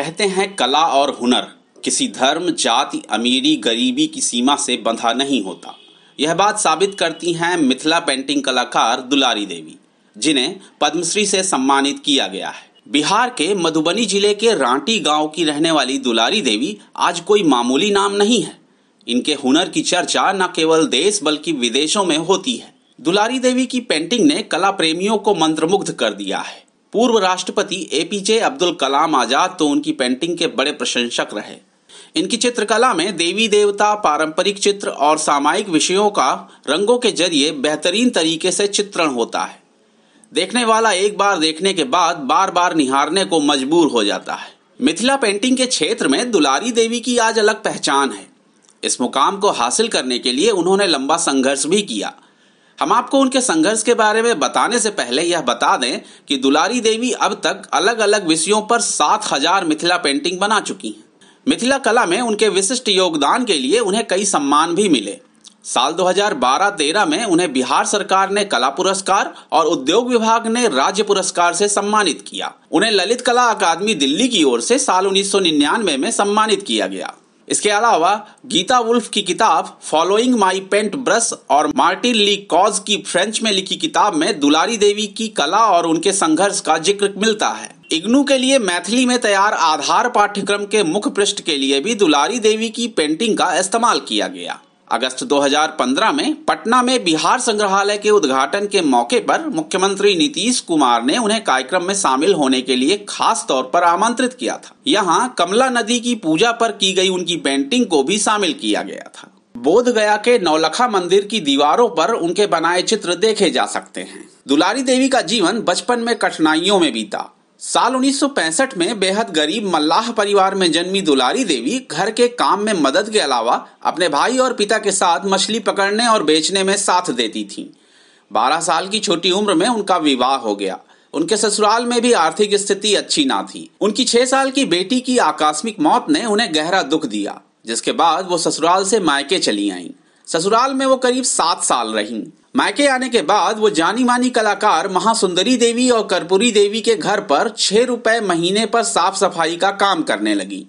कहते हैं कला और हुनर किसी धर्म जाति अमीरी गरीबी की सीमा से बंधा नहीं होता यह बात साबित करती हैं मिथिला पेंटिंग कलाकार दुलारी देवी जिन्हें पद्मश्री से सम्मानित किया गया है बिहार के मधुबनी जिले के रांटी गांव की रहने वाली दुलारी देवी आज कोई मामूली नाम नहीं है इनके हुनर की चर्चा न केवल देश बल्कि विदेशों में होती है दुलारी देवी की पेंटिंग ने कला प्रेमियों को मंत्रमुग्ध कर दिया है पूर्व राष्ट्रपति एपीजे अब्दुल कलाम आजाद तो उनकी पेंटिंग के बड़े प्रशंसक रहे इनकी चित्रकला में देवी देवता पारंपरिक चित्र और सामायिक विषयों का रंगों के जरिए बेहतरीन तरीके से चित्रण होता है देखने वाला एक बार देखने के बाद बार बार निहारने को मजबूर हो जाता है मिथिला पेंटिंग के क्षेत्र में दुलारी देवी की आज अलग पहचान है इस मुकाम को हासिल करने के लिए उन्होंने लंबा संघर्ष भी किया हम आपको उनके संघर्ष के बारे में बताने से पहले यह बता दें कि दुलारी देवी अब तक अलग अलग विषयों पर सात हजार मिथिला पेंटिंग बना चुकी हैं मिथिला कला में उनके विशिष्ट योगदान के लिए उन्हें कई सम्मान भी मिले साल 2012-13 में उन्हें बिहार सरकार ने कला पुरस्कार और उद्योग विभाग ने राज्य पुरस्कार से सम्मानित किया उन्हें ललित कला अकादमी दिल्ली की ओर से साल 1999 में सम्मानित किया गया इसके अलावा गीता वुल्फ की किताब फॉलोइंग माई पेंट ब्रश और मार्टिन ली कॉज की फ्रेंच में लिखी किताब में दुलारी देवी की कला और उनके संघर्ष का जिक्र मिलता है इग्नू के लिए मैथिली में तैयार आधार पाठ्यक्रम के मुख्य पृष्ठ के लिए भी दुलारी देवी की पेंटिंग का इस्तेमाल किया गया अगस्त 2015 में पटना में बिहार संग्रहालय के उद्घाटन के मौके पर मुख्यमंत्री नीतीश कुमार ने उन्हें कार्यक्रम में शामिल होने के लिए खास तौर पर आमंत्रित किया था यहाँ कमला नदी की पूजा पर की गई उनकी पेंटिंग को भी शामिल किया गया था बोध गया के नौलखा मंदिर की दीवारों पर उनके बनाए चित्र देखे जा सकते हैं दुलारी देवी का जीवन बचपन में कठिनाइयों में बीता साल 1965 में बेहद गरीब मल्लाह परिवार में जन्मी दुलारी देवी घर के काम में मदद के अलावा अपने भाई और पिता के साथ मछली पकड़ने और बेचने में साथ देती थी 12 साल की छोटी उम्र में उनका विवाह हो गया उनके ससुराल में भी आर्थिक स्थिति अच्छी ना थी उनकी छह साल की बेटी की आकस्मिक मौत ने उन्हें गहरा दुख दिया जिसके बाद वो ससुराल से मायके चली आईं ससुराल में वो करीब सात साल रहीं मायके आने के बाद वो जानी मानी कलाकार महासुंदरी देवी और कर्पूरी देवी के घर पर छह रुपए महीने पर साफ सफाई का काम करने लगी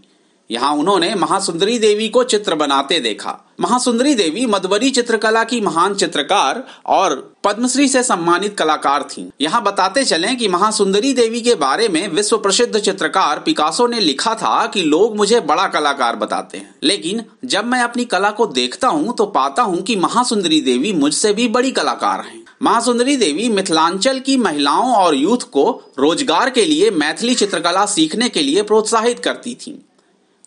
यहाँ उन्होंने महासुंदरी देवी को चित्र बनाते देखा महासुंदरी देवी मधुबरी चित्रकला की महान चित्रकार और पद्मश्री से सम्मानित कलाकार थीं। यहाँ बताते चलें कि महासुंदरी देवी के बारे में विश्व प्रसिद्ध चित्रकार पिकासो ने लिखा था कि लोग मुझे बड़ा कलाकार बताते हैं लेकिन जब मैं अपनी कला को देखता हूँ तो पाता हूँ कि महासुंदरी देवी मुझसे भी बड़ी कलाकार हैं महासुंदरी देवी मिथिलांचल की महिलाओं और यूथ को रोजगार के लिए मैथिली चित्रकला सीखने के लिए प्रोत्साहित करती थीं।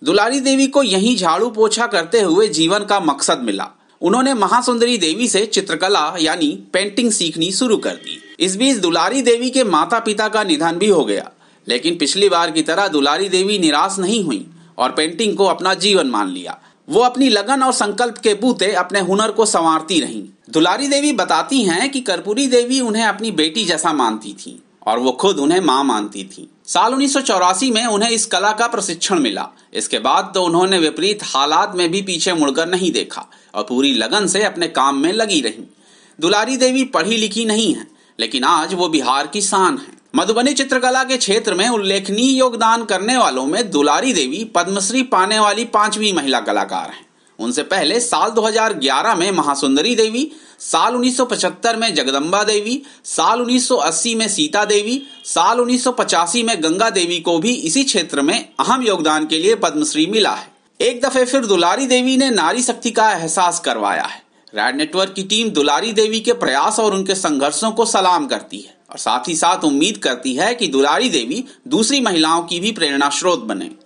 दुलारी देवी को यहीं झाड़ू पोछा करते हुए जीवन का मकसद मिला उन्होंने महासुंदरी देवी से चित्रकला यानी पेंटिंग सीखनी शुरू कर दी इस बीच दुलारी देवी के माता पिता का निधन भी हो गया लेकिन पिछली बार की तरह दुलारी देवी निराश नहीं हुई और पेंटिंग को अपना जीवन मान लिया वो अपनी लगन और संकल्प के बूते अपने हुनर को संवारती रहीं। दुलारी देवी बताती हैं कि कर्पूरी देवी उन्हें अपनी बेटी जैसा मानती थी और वो खुद उन्हें माँ मानती थी साल उन्नीस में उन्हें इस कला का प्रशिक्षण मिला इसके बाद तो उन्होंने विपरीत हालात में भी पीछे मुड़कर नहीं देखा और पूरी लगन से अपने काम में लगी रही दुलारी देवी पढ़ी लिखी नहीं है लेकिन आज वो बिहार की शान है मधुबनी चित्रकला के क्षेत्र में उल्लेखनीय योगदान करने वालों में दुलारी देवी पद्मश्री पाने वाली पांचवी महिला कलाकार हैं उनसे पहले साल 2011 में महासुंदरी देवी साल 1975 में जगदम्बा देवी साल 1980 में सीता देवी साल 1985 में गंगा देवी को भी इसी क्षेत्र में अहम योगदान के लिए पद्मश्री मिला है एक दफे फिर दुलारी देवी ने नारी शक्ति का एहसास करवाया है रेड नेटवर्क की टीम दुलारी देवी के प्रयास और उनके संघर्षों को सलाम करती है और साथ ही साथ उम्मीद करती है कि दुलारी देवी दूसरी महिलाओं की भी प्रेरणा स्रोत बने